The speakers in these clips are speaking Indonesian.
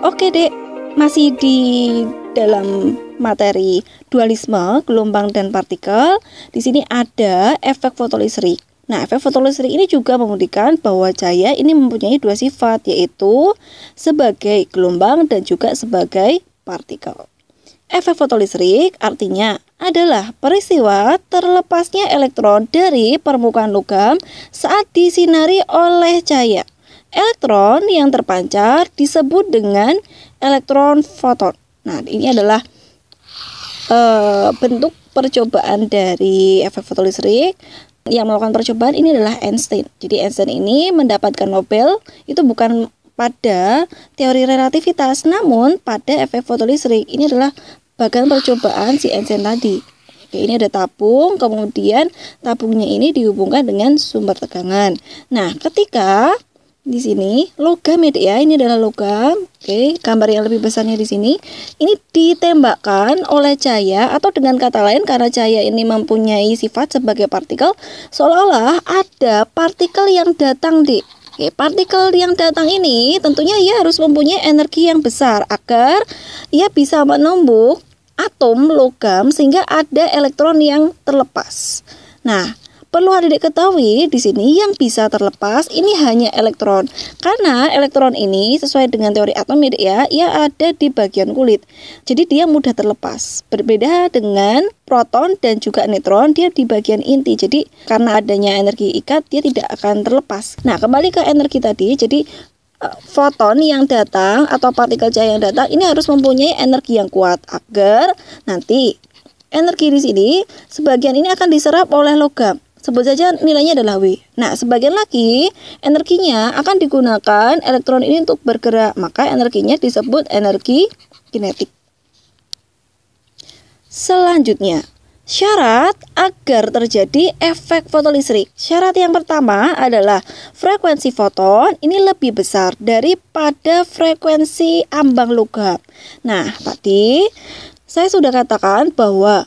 Oke dek, masih di dalam materi dualisme gelombang dan partikel. Di sini ada efek fotolistrik. Nah, efek fotolistrik ini juga membuktikan bahwa cahaya ini mempunyai dua sifat yaitu sebagai gelombang dan juga sebagai partikel. Efek fotolistrik artinya adalah peristiwa terlepasnya elektron dari permukaan logam saat disinari oleh cahaya. Elektron yang terpancar disebut dengan elektron foton. Nah, ini adalah uh, bentuk percobaan dari efek fotolistrik yang melakukan percobaan ini adalah Einstein. Jadi Einstein ini mendapatkan Nobel itu bukan pada teori relativitas namun pada efek fotolistrik. Ini adalah bagian percobaan si Einstein tadi. Oke, ini ada tabung, kemudian tabungnya ini dihubungkan dengan sumber tegangan. Nah, ketika di sini logam ya ya ini adalah logam oke gambar yang lebih besarnya di sini ini ditembakkan oleh cahaya atau dengan kata lain karena cahaya ini mempunyai sifat sebagai partikel seolah-olah ada partikel yang datang di Oke, partikel yang datang ini tentunya ia harus mempunyai energi yang besar agar ia bisa menumbuk atom logam sehingga ada elektron yang terlepas. Nah, Perlu adik ketahui di sini yang bisa terlepas ini hanya elektron. Karena elektron ini sesuai dengan teori atom ya, ya, ia ada di bagian kulit. Jadi dia mudah terlepas. Berbeda dengan proton dan juga neutron dia di bagian inti. Jadi karena adanya energi ikat dia tidak akan terlepas. Nah, kembali ke energi tadi. Jadi e, foton yang datang atau partikel cahaya yang datang ini harus mempunyai energi yang kuat agar nanti energi di sini sebagian ini akan diserap oleh logam Sebut saja nilainya adalah W. Nah, sebagian lagi energinya akan digunakan elektron ini untuk bergerak, maka energinya disebut energi kinetik. Selanjutnya, syarat agar terjadi efek fotolistrik. Syarat yang pertama adalah frekuensi foton ini lebih besar daripada frekuensi ambang logam. Nah, tadi saya sudah katakan bahwa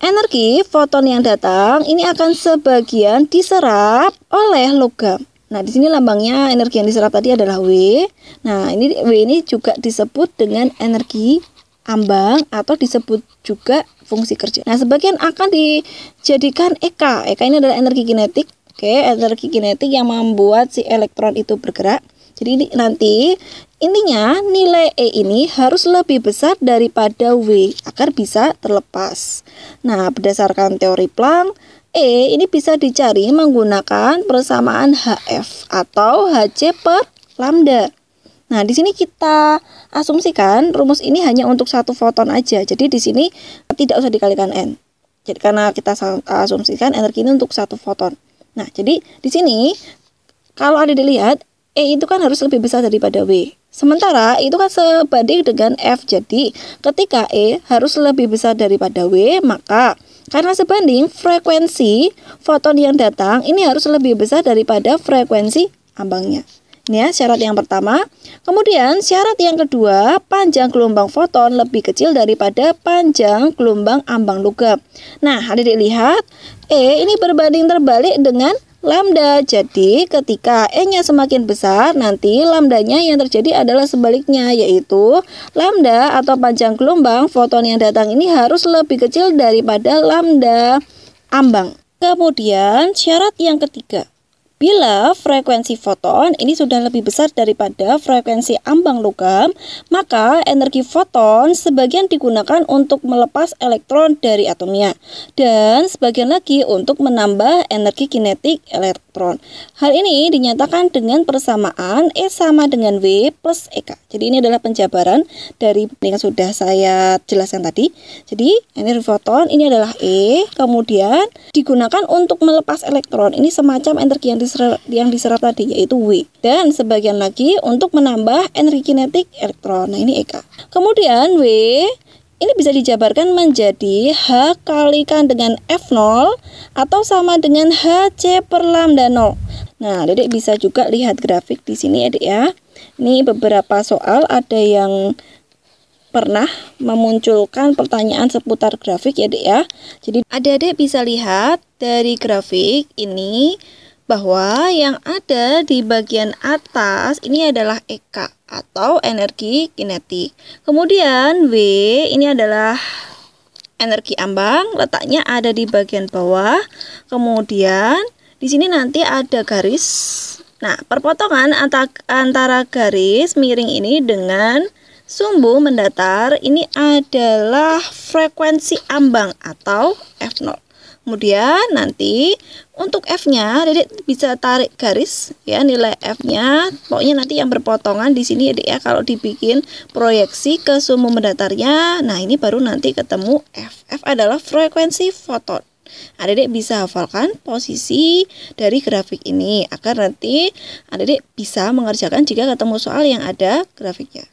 Energi foton yang datang ini akan sebagian diserap oleh logam. Nah, di sini lambangnya energi yang diserap tadi adalah W. Nah, ini W ini juga disebut dengan energi ambang atau disebut juga fungsi kerja. Nah, sebagian akan dijadikan EK. EK ini adalah energi kinetik. Oke, energi kinetik yang membuat si elektron itu bergerak. Jadi nanti intinya nilai E ini harus lebih besar daripada W agar bisa terlepas. Nah, berdasarkan teori Planck, E ini bisa dicari menggunakan persamaan HF atau HC per lambda. Nah, di sini kita asumsikan rumus ini hanya untuk satu foton aja. Jadi di sini tidak usah dikalikan N. Jadi karena kita asumsikan energi ini untuk satu foton. Nah, jadi di sini kalau ada dilihat E itu kan harus lebih besar daripada W. Sementara itu kan sebanding dengan F. Jadi ketika E harus lebih besar daripada W, maka karena sebanding frekuensi foton yang datang ini harus lebih besar daripada frekuensi ambangnya. Ini ya syarat yang pertama. Kemudian syarat yang kedua, panjang gelombang foton lebih kecil daripada panjang gelombang ambang logam. Nah, hari dilihat E ini berbanding terbalik dengan lambda. Jadi ketika E-nya semakin besar, nanti lambdanya yang terjadi adalah sebaliknya, yaitu lambda atau panjang gelombang foton yang datang ini harus lebih kecil daripada lambda ambang. Kemudian syarat yang ketiga, Bila frekuensi foton ini sudah lebih besar daripada frekuensi ambang logam, maka energi foton sebagian digunakan untuk melepas elektron dari atomnya dan sebagian lagi untuk menambah energi kinetik elektron. Hal ini dinyatakan dengan persamaan E sama dengan W plus EK. Jadi ini adalah penjabaran dari yang sudah saya jelaskan tadi. Jadi energi foton ini adalah E, kemudian digunakan untuk melepas elektron. Ini semacam energi yang diserap, yang diserap tadi yaitu W dan sebagian lagi untuk menambah energi kinetik elektron. Nah, ini EK. Kemudian W ini bisa dijabarkan menjadi H kalikan dengan F0 atau sama dengan HC per lambda 0. Nah, Dedek bisa juga lihat grafik di sini ya, Dek ya. Ini beberapa soal ada yang pernah memunculkan pertanyaan seputar grafik ya, Dek ya. Jadi, Adik-adik bisa lihat dari grafik ini bahwa yang ada di bagian atas ini adalah EK atau energi kinetik. Kemudian W ini adalah energi ambang, letaknya ada di bagian bawah. Kemudian di sini nanti ada garis. Nah, perpotongan antara garis miring ini dengan sumbu mendatar ini adalah frekuensi ambang atau F0. Kemudian nanti untuk F-nya Dedek bisa tarik garis ya nilai F-nya. Pokoknya nanti yang berpotongan di sini ya, Dedek ya kalau dibikin proyeksi ke sumbu mendatarnya. Nah, ini baru nanti ketemu F. F adalah frekuensi foton. Adik-adik nah, bisa hafalkan posisi dari grafik ini agar nanti adik-adik ah, bisa mengerjakan jika ketemu soal yang ada grafiknya.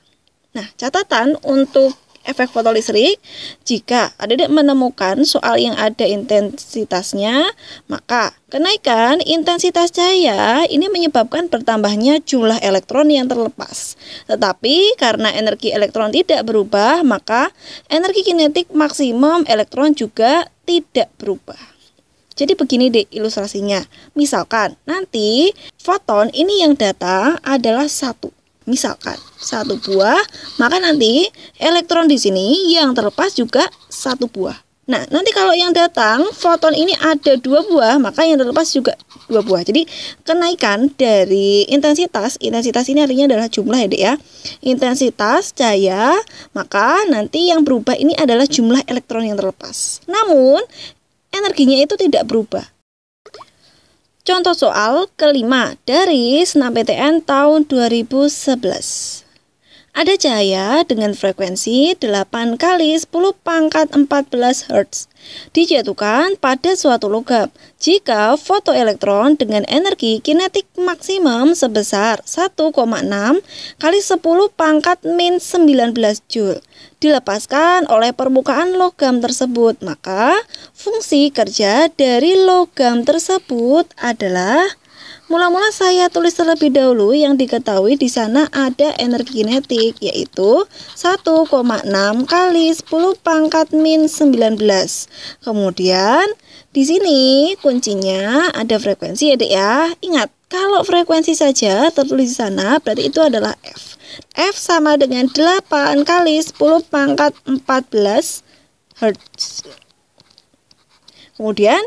Nah, catatan untuk efek fotolistrik. Jika Anda menemukan soal yang ada intensitasnya, maka kenaikan intensitas cahaya ini menyebabkan bertambahnya jumlah elektron yang terlepas. Tetapi karena energi elektron tidak berubah, maka energi kinetik maksimum elektron juga tidak berubah. Jadi begini deh ilustrasinya. Misalkan nanti foton ini yang datang adalah satu. Misalkan satu buah, maka nanti elektron di sini yang terlepas juga satu buah. Nah, nanti kalau yang datang foton ini ada dua buah, maka yang terlepas juga dua buah. Jadi, kenaikan dari intensitas, intensitas ini artinya adalah jumlah ya, Dek ya. Intensitas cahaya, maka nanti yang berubah ini adalah jumlah elektron yang terlepas. Namun, energinya itu tidak berubah. Contoh soal kelima dari SNAPTN tahun 2011. Ada cahaya dengan frekuensi 8 kali 10 pangkat 14 Hz dijatuhkan pada suatu logam jika fotoelektron dengan energi kinetik maksimum sebesar 1,6 kali 10 pangkat min 19 Joule dilepaskan oleh permukaan logam tersebut maka fungsi kerja dari logam tersebut adalah Mula-mula saya tulis terlebih dahulu yang diketahui di sana ada energi kinetik yaitu 1,6 kali 10 pangkat min 19. Kemudian di sini kuncinya ada frekuensi ya dek ya. Ingat kalau frekuensi saja tertulis di sana berarti itu adalah F. F sama dengan 8 kali 10 pangkat 14 Hertz. Kemudian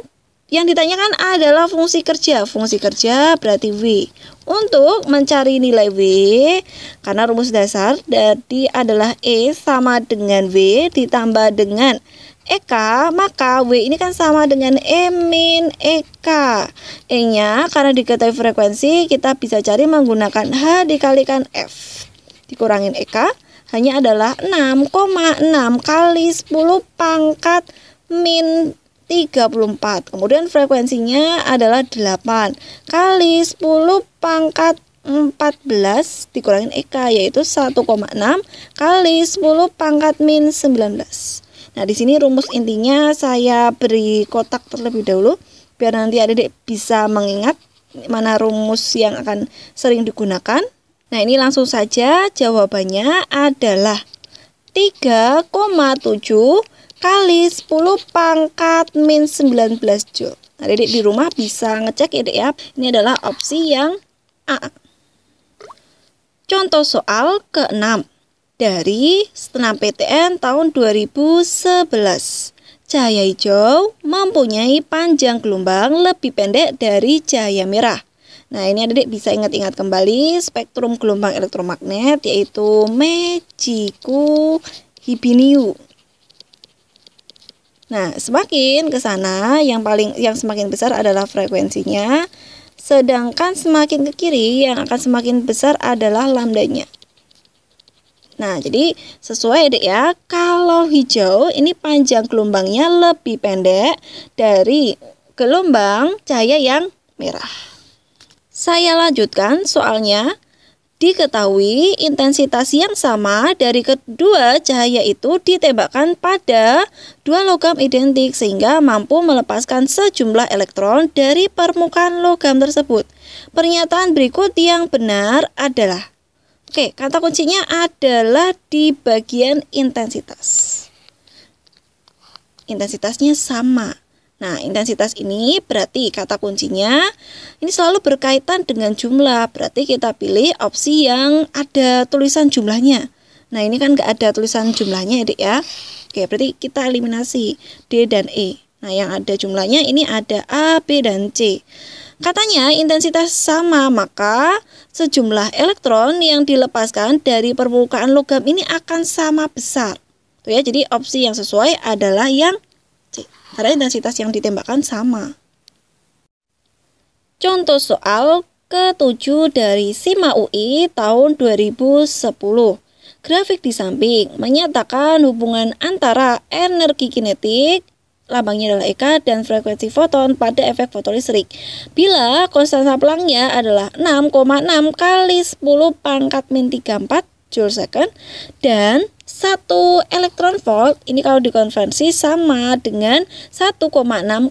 yang ditanyakan adalah fungsi kerja. Fungsi kerja berarti W. Untuk mencari nilai W, karena rumus dasar dari adalah E sama dengan W ditambah dengan EK, maka W ini kan sama dengan E min EK. E-nya karena diketahui frekuensi, kita bisa cari menggunakan H dikalikan F. Dikurangin EK, hanya adalah 6,6 kali 10 pangkat min 34. Kemudian frekuensinya adalah 8 kali 10 pangkat 14 dikurangin EK yaitu 1,6 kali 10 pangkat min 19. Nah, di sini rumus intinya saya beri kotak terlebih dahulu biar nanti adik-adik bisa mengingat mana rumus yang akan sering digunakan. Nah, ini langsung saja jawabannya adalah 3,7 kali 10 pangkat min 19 Joule. Nah, Dedek di rumah bisa ngecek ya, Dek ya. Ini adalah opsi yang A. Contoh soal ke-6 dari setengah PTN tahun 2011. Cahaya hijau mempunyai panjang gelombang lebih pendek dari cahaya merah. Nah, ini Dedek bisa ingat-ingat kembali spektrum gelombang elektromagnet yaitu Mejiku Hibiniu. Nah, semakin ke sana yang paling yang semakin besar adalah frekuensinya, sedangkan semakin ke kiri yang akan semakin besar adalah lambdanya. Nah, jadi sesuai deh ya. Kalau hijau ini panjang gelombangnya lebih pendek dari gelombang cahaya yang merah. Saya lanjutkan soalnya. Diketahui intensitas yang sama dari kedua cahaya itu ditembakkan pada dua logam identik sehingga mampu melepaskan sejumlah elektron dari permukaan logam tersebut. Pernyataan berikut yang benar adalah Oke, kata kuncinya adalah di bagian intensitas. Intensitasnya sama. Nah, intensitas ini berarti kata kuncinya ini selalu berkaitan dengan jumlah. Berarti kita pilih opsi yang ada tulisan jumlahnya. Nah, ini kan nggak ada tulisan jumlahnya ya, Dek ya. Oke, berarti kita eliminasi D dan E. Nah, yang ada jumlahnya ini ada A, B, dan C. Katanya intensitas sama, maka sejumlah elektron yang dilepaskan dari permukaan logam ini akan sama besar. Tuh ya, jadi opsi yang sesuai adalah yang C. Karena intensitas yang ditembakkan sama. Contoh soal ke-7 dari SIMA UI tahun 2010. Grafik di samping menyatakan hubungan antara energi kinetik lambangnya adalah EK dan frekuensi foton pada efek fotolistrik. Bila konstanta Plancknya adalah 6,6 kali 10 pangkat min 34 joule second dan 1 elektron volt ini kalau dikonversi sama dengan 1,6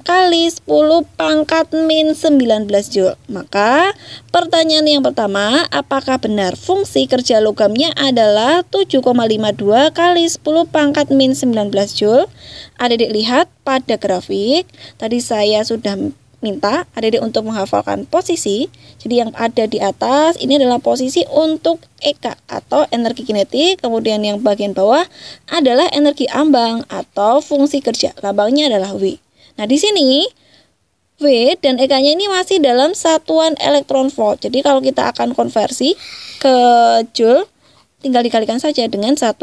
kali 10 pangkat min 19 Joule. Maka pertanyaan yang pertama, apakah benar fungsi kerja logamnya adalah 7,52 kali 10 pangkat min 19 Joule? Adik-adik lihat pada grafik, tadi saya sudah minta adik-adik untuk menghafalkan posisi. Jadi yang ada di atas ini adalah posisi untuk EK atau energi kinetik, kemudian yang bagian bawah adalah energi ambang atau fungsi kerja. Lambangnya adalah W. Nah, di sini W dan EK-nya ini masih dalam satuan elektron volt. Jadi kalau kita akan konversi ke joule tinggal dikalikan saja dengan 1,6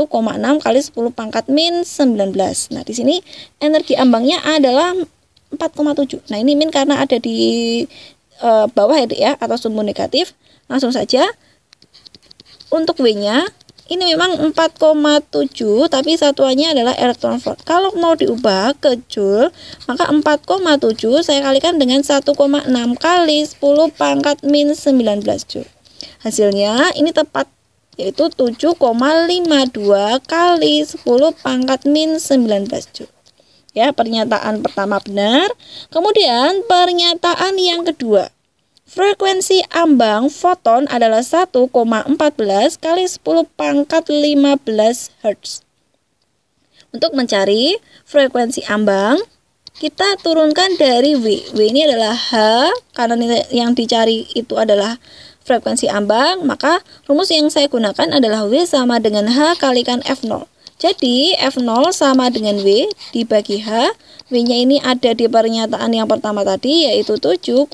kali 10 pangkat min 19. Nah, di sini energi ambangnya adalah 4,7 nah ini min karena ada di e, bawah ya, ya atau sumbu negatif langsung saja untuk W nya ini memang 4,7 tapi satuannya adalah elektron volt kalau mau diubah ke Joule maka 4,7 saya kalikan dengan 1,6 kali 10 pangkat min 19 Joule hasilnya ini tepat yaitu 7,52 kali 10 pangkat min 19 Joule Ya, pernyataan pertama benar. Kemudian pernyataan yang kedua. Frekuensi ambang foton adalah 1,14 kali 10 pangkat 15 Hz. Untuk mencari frekuensi ambang, kita turunkan dari W. W ini adalah H, karena nilai yang dicari itu adalah frekuensi ambang, maka rumus yang saya gunakan adalah W sama dengan H kalikan F0. Jadi F0 sama dengan W dibagi H. W-nya ini ada di pernyataan yang pertama tadi yaitu 7,52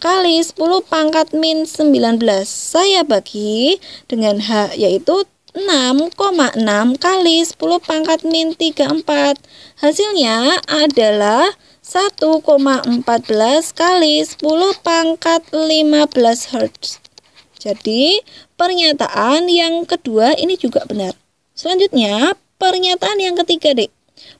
kali 10 pangkat min 19. Saya bagi dengan H yaitu 6,6 kali 10 pangkat min 34. Hasilnya adalah 1,14 kali 10 pangkat 15 Hz. Jadi, pernyataan yang kedua ini juga benar. Selanjutnya, pernyataan yang ketiga, Dek.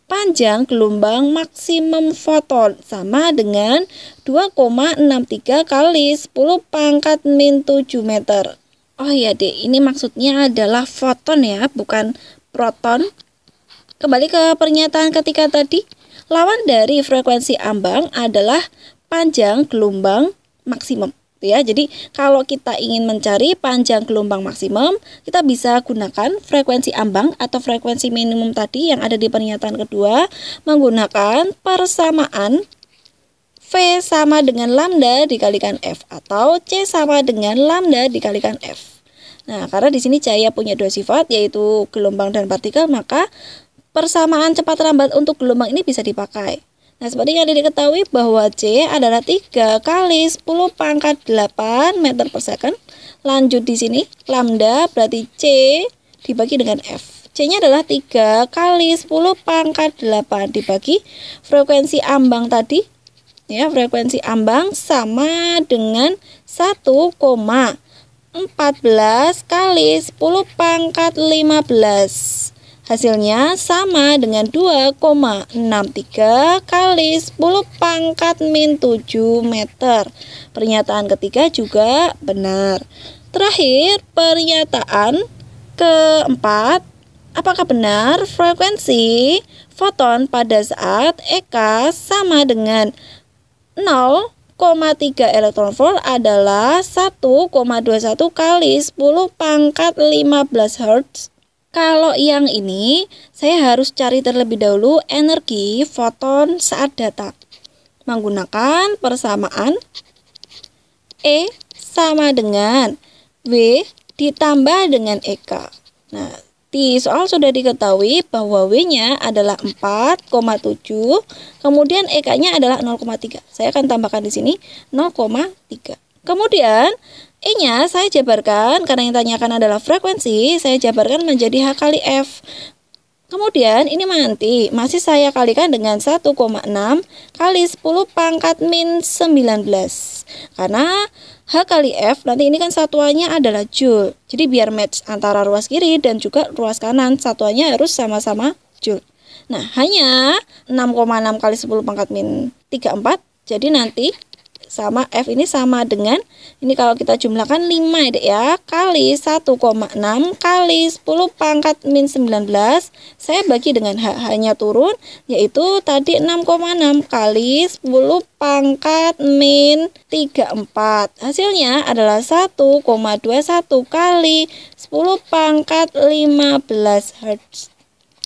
Panjang gelombang maksimum foton sama dengan 2,63 kali 10 pangkat min 7 meter. Oh iya, Dek, ini maksudnya adalah foton ya, bukan proton. Kembali ke pernyataan ketiga tadi, lawan dari frekuensi ambang adalah panjang gelombang maksimum. Gitu ya. Jadi kalau kita ingin mencari panjang gelombang maksimum, kita bisa gunakan frekuensi ambang atau frekuensi minimum tadi yang ada di pernyataan kedua menggunakan persamaan V sama dengan lambda dikalikan F atau C sama dengan lambda dikalikan F. Nah, karena di sini cahaya punya dua sifat yaitu gelombang dan partikel, maka persamaan cepat lambat untuk gelombang ini bisa dipakai. Nah, seperti yang diketahui bahwa C adalah 3 kali 10 pangkat 8 meter per second. Lanjut di sini, lambda berarti C dibagi dengan F. C-nya adalah 3 kali 10 pangkat 8 dibagi frekuensi ambang tadi. Ya, frekuensi ambang sama dengan 1,14 kali 10 pangkat 15. Hasilnya sama dengan 2,63 kali 10 pangkat min 7 meter. Pernyataan ketiga juga benar. Terakhir, pernyataan keempat. Apakah benar frekuensi foton pada saat EK sama dengan 0,3 elektron volt adalah 1,21 kali 10 pangkat 15 hertz? Kalau yang ini, saya harus cari terlebih dahulu energi foton saat datang menggunakan persamaan E sama dengan W ditambah dengan EK. Nah, di soal sudah diketahui bahwa W-nya adalah 4,7, kemudian EK-nya adalah 0,3. Saya akan tambahkan di sini 0,3. Kemudian E-nya saya jabarkan karena yang tanyakan adalah frekuensi, saya jabarkan menjadi H kali F. Kemudian ini nanti masih saya kalikan dengan 1,6 kali 10 pangkat min 19. Karena H kali F nanti ini kan satuannya adalah Joule. Jadi biar match antara ruas kiri dan juga ruas kanan satuannya harus sama-sama Joule. Nah hanya 6,6 kali 10 pangkat min 34. Jadi nanti sama F ini sama dengan ini kalau kita jumlahkan 5 ya, ya kali 1,6 kali 10 pangkat min 19 saya bagi dengan H hanya turun yaitu tadi 6,6 kali 10 pangkat min 34 hasilnya adalah 1,21 kali 10 pangkat 15 Hz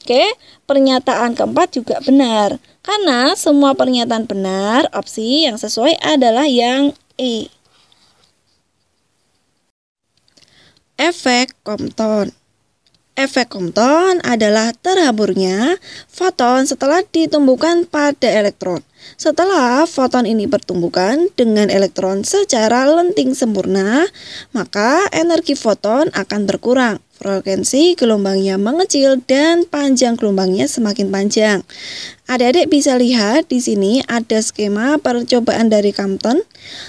Oke, pernyataan keempat juga benar. Karena semua pernyataan benar, opsi yang sesuai adalah yang E. Efek Compton Efek Compton adalah terhaburnya foton setelah ditumbuhkan pada elektron. Setelah foton ini bertumbukan dengan elektron secara lenting sempurna, maka energi foton akan berkurang. Frekuensi gelombangnya mengecil dan panjang gelombangnya semakin panjang. Adik-adik bisa lihat di sini ada skema percobaan dari Compton.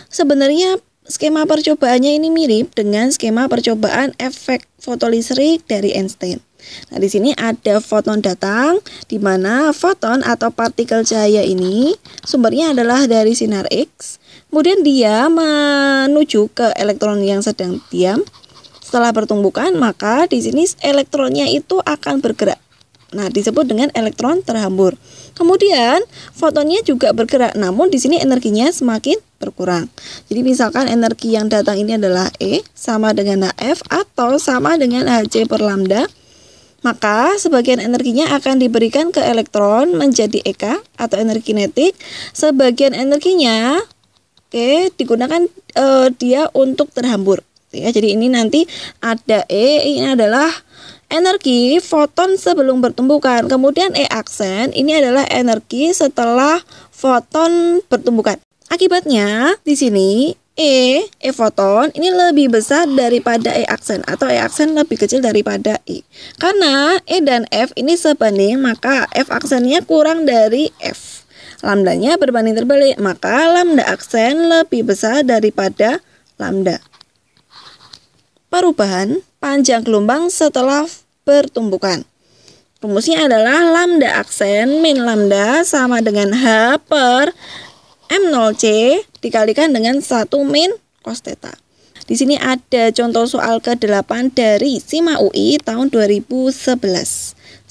Sebenarnya Skema percobaannya ini mirip dengan skema percobaan efek fotolistrik dari Einstein. Nah, di sini ada foton datang, di mana foton atau partikel cahaya ini sumbernya adalah dari sinar X. Kemudian dia menuju ke elektron yang sedang diam. Setelah pertumbukan, maka di sini elektronnya itu akan bergerak. Nah, disebut dengan elektron terhambur. Kemudian fotonnya juga bergerak, namun di sini energinya semakin berkurang. Jadi misalkan energi yang datang ini adalah E sama dengan HF atau sama dengan HC per lambda, maka sebagian energinya akan diberikan ke elektron menjadi EK atau energi kinetik, sebagian energinya oke okay, digunakan uh, dia untuk terhambur. Ya, jadi ini nanti ada E ini adalah energi foton sebelum bertumbukan. Kemudian E aksen ini adalah energi setelah foton bertumbukan. Akibatnya di sini E, E foton ini lebih besar daripada E aksen atau E aksen lebih kecil daripada E. Karena E dan F ini sebanding, maka F aksennya kurang dari F. Lambdanya berbanding terbalik, maka lambda aksen lebih besar daripada lambda. Perubahan panjang gelombang setelah pertumbukan. Rumusnya adalah lambda aksen min lambda sama dengan H per M0C dikalikan dengan 1 min cos theta. Di sini ada contoh soal ke-8 dari SIMA UI tahun 2011.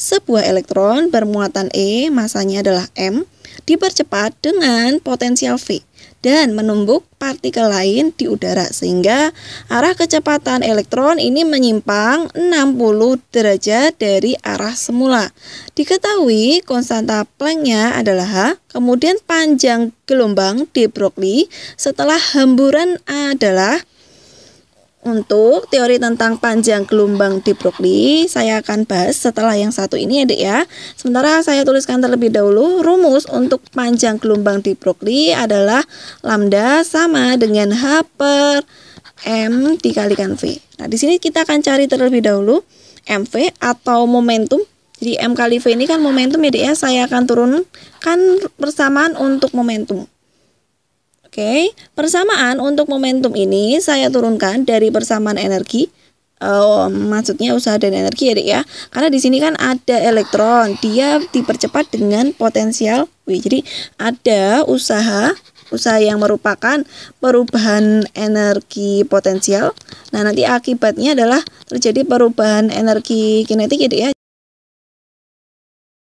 Sebuah elektron bermuatan E, masanya adalah M, dipercepat dengan potensial V dan menumbuk partikel lain di udara sehingga arah kecepatan elektron ini menyimpang 60 derajat dari arah semula. Diketahui konstanta Plancknya adalah H, kemudian panjang gelombang de Broglie setelah hemburan adalah untuk teori tentang panjang gelombang di Broglie, saya akan bahas setelah yang satu ini ya dek ya. Sementara saya tuliskan terlebih dahulu, rumus untuk panjang gelombang di Broglie adalah lambda sama dengan H per M dikalikan V. Nah, di sini kita akan cari terlebih dahulu MV atau momentum. Jadi M kali V ini kan momentum ya dek ya, saya akan turunkan persamaan untuk momentum. Oke, persamaan untuk momentum ini saya turunkan dari persamaan energi. Oh, maksudnya usaha dan energi ya, ya. Karena di sini kan ada elektron, dia dipercepat dengan potensial W. Jadi ada usaha usaha yang merupakan perubahan energi potensial. Nah, nanti akibatnya adalah terjadi perubahan energi kinetik ya, ya.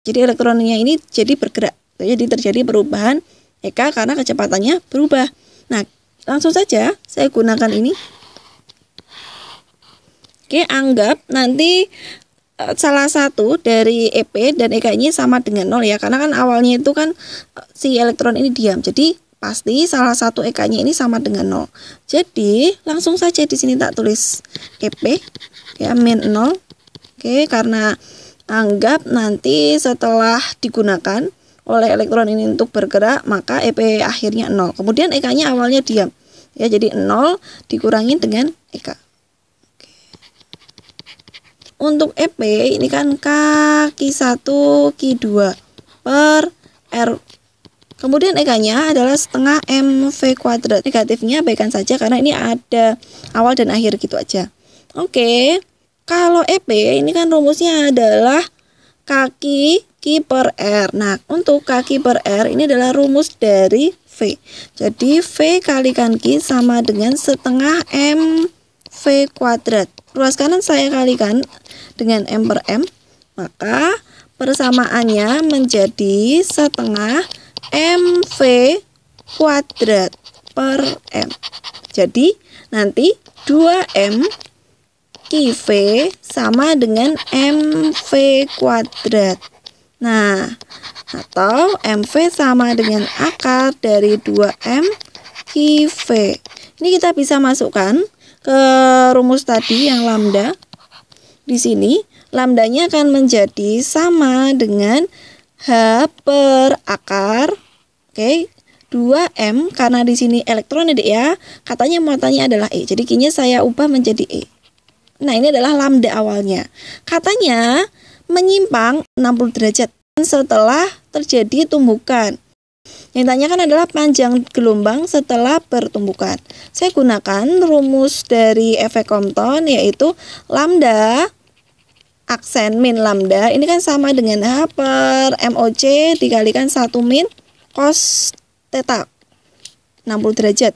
Jadi elektronnya ini jadi bergerak. Jadi terjadi perubahan Eka ya karena kecepatannya berubah. Nah, langsung saja saya gunakan ini. Oke, anggap nanti e, salah satu dari EP dan EK ini sama dengan nol ya karena kan awalnya itu kan e, si elektron ini diam jadi pasti salah satu EK nya ini sama dengan nol jadi langsung saja di sini tak tulis EP ya min nol oke karena anggap nanti setelah digunakan oleh elektron ini untuk bergerak maka EP akhirnya nol kemudian EK-nya awalnya diam ya jadi nol dikurangin dengan EK Oke. untuk EP ini kan K Q1 Q2 per R kemudian EK-nya adalah setengah MV kuadrat negatifnya baikkan saja karena ini ada awal dan akhir gitu aja Oke kalau EP ini kan rumusnya adalah kaki kaki per R. Nah, untuk kaki per R ini adalah rumus dari V. Jadi, V kalikan Q sama dengan setengah M V kuadrat. Ruas kanan saya kalikan dengan M per M, maka persamaannya menjadi setengah M V kuadrat per M. Jadi, nanti 2M v sama dengan m v kuadrat. Nah, atau MV sama dengan akar dari 2M IV. Ini kita bisa masukkan ke rumus tadi yang lambda. Di sini, lambdanya akan menjadi sama dengan H per akar. Oke, okay, 2M karena di sini elektron adik ya. Katanya muatannya adalah E. Jadi kini saya ubah menjadi E. Nah, ini adalah lambda awalnya. Katanya menyimpang 60 derajat setelah terjadi tumbukan. Yang ditanyakan adalah panjang gelombang setelah pertumbukan. Saya gunakan rumus dari efek Compton yaitu lambda aksen min lambda ini kan sama dengan H per MOC dikalikan 1 min cos theta 60 derajat.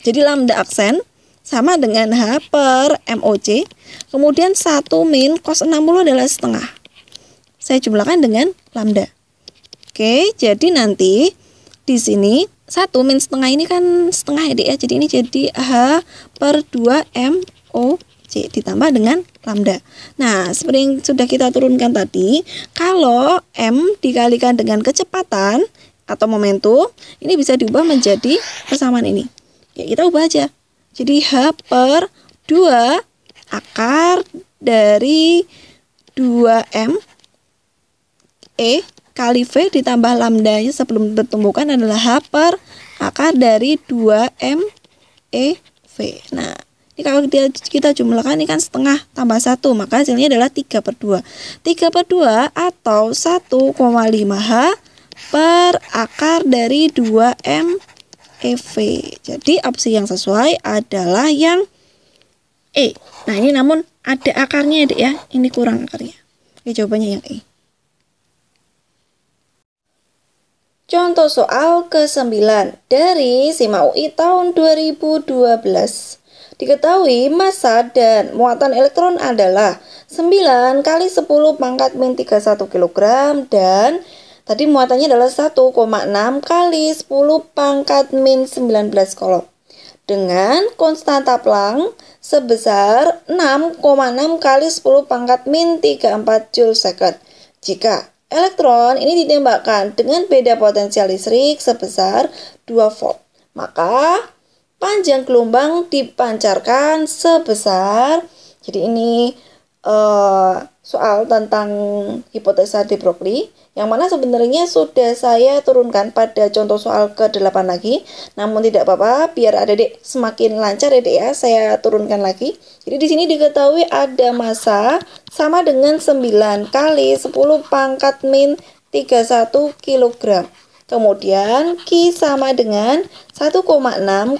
Jadi lambda aksen sama dengan H per MOC. Kemudian 1 min cos 60 adalah setengah. Saya jumlahkan dengan lambda. Oke, jadi nanti di sini 1 min setengah ini kan setengah ya, ya. Jadi ini jadi H per 2 MOC ditambah dengan lambda. Nah, seperti yang sudah kita turunkan tadi, kalau M dikalikan dengan kecepatan atau momentum, ini bisa diubah menjadi persamaan ini. Ya, kita ubah aja. Jadi H per 2 akar dari 2M E kali V ditambah lambdanya sebelum ditumbuhkan adalah H per akar dari 2M E V. Nah, ini kalau kita, kita jumlahkan ini kan setengah tambah 1, maka hasilnya adalah 3 per 2. 3 per 2 atau 1,5H per akar dari 2M E EV. Jadi opsi yang sesuai adalah yang E. Nah, ini namun ada akarnya ya, ya. Ini kurang akarnya. Oke, jawabannya yang E. Contoh soal ke-9 dari SIMA UI tahun 2012. Diketahui massa dan muatan elektron adalah 9 kali 10 pangkat min 31 kg dan Tadi muatannya adalah 1,6 kali 10 pangkat min 19 kolom dengan konstanta Planck sebesar 6,6 kali 10 pangkat min 34 joule second. Jika elektron ini ditembakkan dengan beda potensial listrik sebesar 2 volt, maka panjang gelombang dipancarkan sebesar jadi ini uh, soal tentang hipotesa de Broglie yang mana sebenarnya sudah saya turunkan pada contoh soal ke-8 lagi namun tidak apa-apa biar adik-adik semakin lancar adik ya, ya saya turunkan lagi jadi di sini diketahui ada masa sama dengan 9 kali 10 pangkat min 31 kg kemudian Q sama dengan 1,6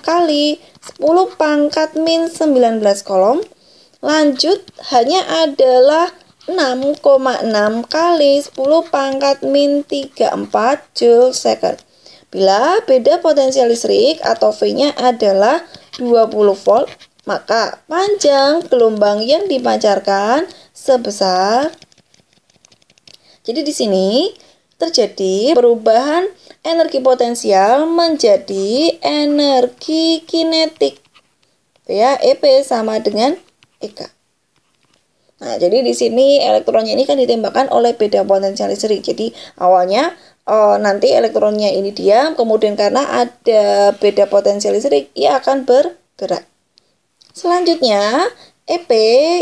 kali 10 pangkat min 19 kolom lanjut hanya adalah 6,6 kali 10 pangkat min 34 Joule second. Bila beda potensial listrik atau V-nya adalah 20 volt, maka panjang gelombang yang dipancarkan sebesar Jadi di sini terjadi perubahan energi potensial menjadi energi kinetik. Gitu ya, EP sama dengan EK. Nah, jadi di sini elektronnya ini kan ditembakkan oleh beda potensial listrik. Jadi awalnya eh, nanti elektronnya ini diam, kemudian karena ada beda potensial listrik, ia akan bergerak. Selanjutnya, EP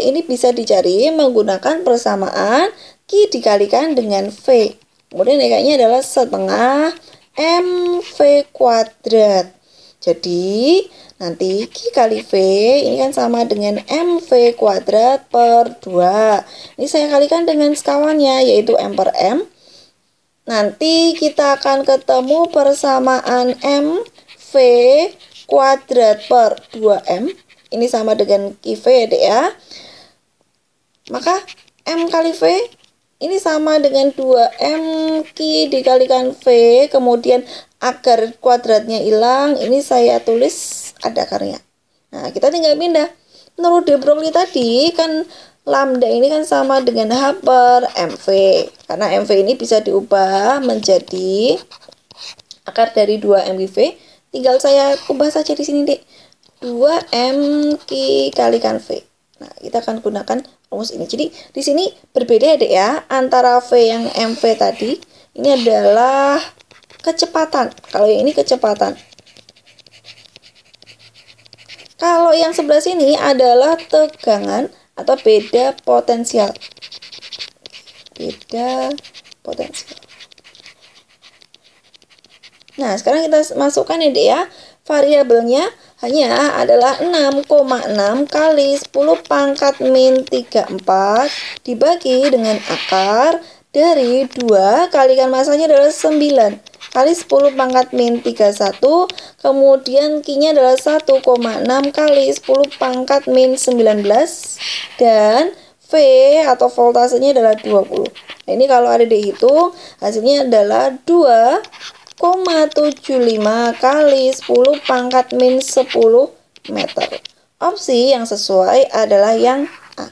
ini bisa dicari menggunakan persamaan Q dikalikan dengan V. Kemudian EK-nya adalah setengah MV kuadrat. Jadi nanti Q kali V ini kan sama dengan MV kuadrat per 2. Ini saya kalikan dengan sekawannya yaitu M per M. Nanti kita akan ketemu persamaan MV kuadrat per 2M. Ini sama dengan QV ya ya. Maka M kali V ini sama dengan 2 Q dikalikan V kemudian agar kuadratnya hilang ini saya tulis ada akarnya nah kita tinggal pindah menurut De Broglie tadi kan lambda ini kan sama dengan H per mv karena mv ini bisa diubah menjadi akar dari 2 mv tinggal saya ubah saja di sini deh. 2 m kalikan v nah kita akan gunakan rumus ini. Jadi di sini berbeda ya, deh ya, antara V yang MV tadi. Ini adalah kecepatan. Kalau yang ini kecepatan. Kalau yang sebelah sini adalah tegangan atau beda potensial. Beda potensial. Nah, sekarang kita masukkan ya, ya. Variabelnya hanya adalah 6,6 kali 10 pangkat min 34 dibagi dengan akar dari 2 kalikan masanya adalah 9 kali 10 pangkat min 31 kemudian kinya adalah 1,6 kali 10 pangkat min 19 dan V atau voltasenya adalah 20 nah, ini kalau ada dihitung hasilnya adalah 2 0,75 kali 10 pangkat min 10 meter. Opsi yang sesuai adalah yang A.